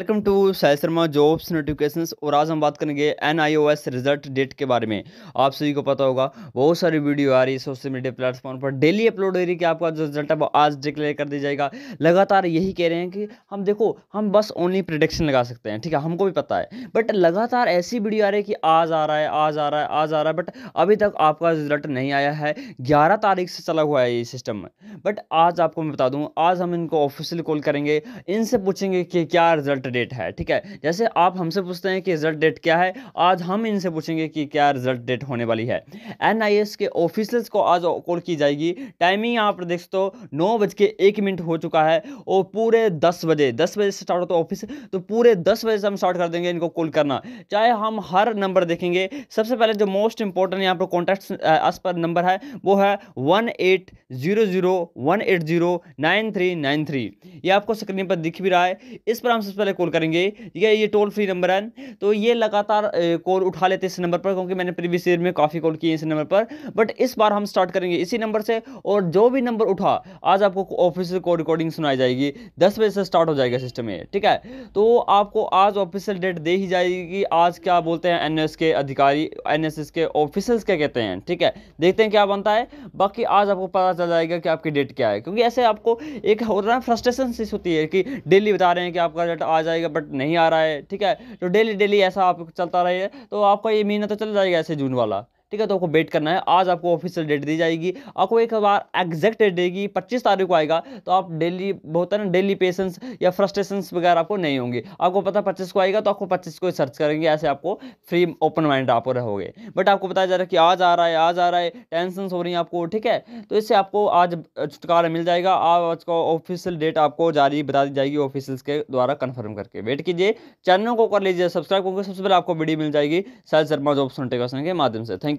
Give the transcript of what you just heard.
welcome to Sahil Sharma jobs notification और आज हम बात करेंगे N I O S result date के बारे में आप सभी को पता होगा बहुत सारी वीडियो आ रही है सोशल मीडिया प्लेटफॉर्म पर डेली अपलोड हो रही है कि आपका जो रिजल्ट है वो आज डिक्लेयर कर दिया जाएगा लगातार यही कह रहे हैं कि हम देखो हम बस ओनली प्रिडिक्शन लगा सकते हैं ठीक है हमको भी पता है बट लगातार ऐसी वीडियो आ रही है कि आज आ रहा है आज आ रहा है आज आ रहा है बट अभी तक आपका रिजल्ट नहीं आया है ग्यारह तारीख से चला हुआ है ये सिस्टम में बट आज आपको मैं बता दूँ आज हम इनको ऑफिशियल कॉल करेंगे इनसे पूछेंगे कि क्या रिजल्ट डेट है ठीक है जैसे आप हमसे पूछते हैं कि रिजल्ट डेट क्या है आज हम इनसे पूछेंगे कि क्या रिजल्ट डेट होने वाली है एन के ऑफिसर्स को आज कॉल की जाएगी टाइमिंग यहाँ पर देख सकते हो नौ बज के एक मिनट हो चुका है और पूरे दस बजे दस बजे से स्टार्ट होता है ऑफिस तो पूरे दस बजे से हम स्टार्ट कर देंगे इनको कॉल करना चाहे हम हर नंबर देखेंगे सबसे पहले जो मोस्ट इंपॉर्टेंट यहाँ पर कॉन्टैक्ट एस पर नंबर है वो है one eight zero zero one eight zero nine three nine three ये आपको स्क्रीन पर दिख भी रहा है इस पर हम सबसे पहले कॉल करेंगे ठीक है ये टोल फ्री नंबर है तो ये लगातार कॉल उठा लेते इस नंबर पर क्योंकि मैंने प्रीवियस ईयर में काफ़ी कॉल किए इस नंबर पर बट इस बार हम स्टार्ट करेंगे इसी नंबर से और जो भी नंबर उठा आज आपको ऑफिसियल कॉल रिकॉर्डिंग सुनाई जाएगी दस बजे से स्टार्ट हो जाएगा सिस्टम ये ठीक है तो आपको आज ऑफिसियल डेट दे ही जाएगी आज क्या बोलते हैं एन के अधिकारी एन के ऑफिसर्स क्या कहते हैं ठीक है देखते हैं क्या बनता है बाकी आज आपको पता चल जाएगा कि आपकी डेट क्या है क्योंकि ऐसे आपको एक हो रहा है फ्रस्ट्रेशन चांसेस होती है कि डेली बता रहे हैं कि आपका रिजल्ट आ जाएगा बट नहीं आ रहा है ठीक है तो डेली डेली ऐसा आप चलता रहे तो आपका ये महीना तो चल जाएगा ऐसे जून वाला ठीक है तो आपको वेट करना है आज आपको ऑफिशियल डेट दी जाएगी आपको एक बार एग्जैक्ट डेट देगी पच्चीस तारीख को आएगा तो आप डेली बहुत है ना डेली पेशेंस या फ्रस्ट्रेशन वगैरह आपको नहीं होंगे आपको पता पच्चीस को आएगा तो आपको पच्चीस को सर्च करेंगे ऐसे आपको फ्री ओपन माइंड आप रहोगे बट आपको बताया जा रहा है कि आज आ रहा है आज आ रहा है टेंशन हो रही है आपको ठीक है तो इससे आपको आज छुटकारा मिल जाएगा आज का ऑफिशियल डेट आपको जारी बता दी जाएगी ऑफिसियल के द्वारा कन्फर्म करके वेट कीजिए चैनल को कर लीजिए सब्सक्राइब क्योंकि सबसे पहले आपको वीडियो मिल जाएगी शायद शर्मा जॉब सुनटेगा के माध्यम से थैंक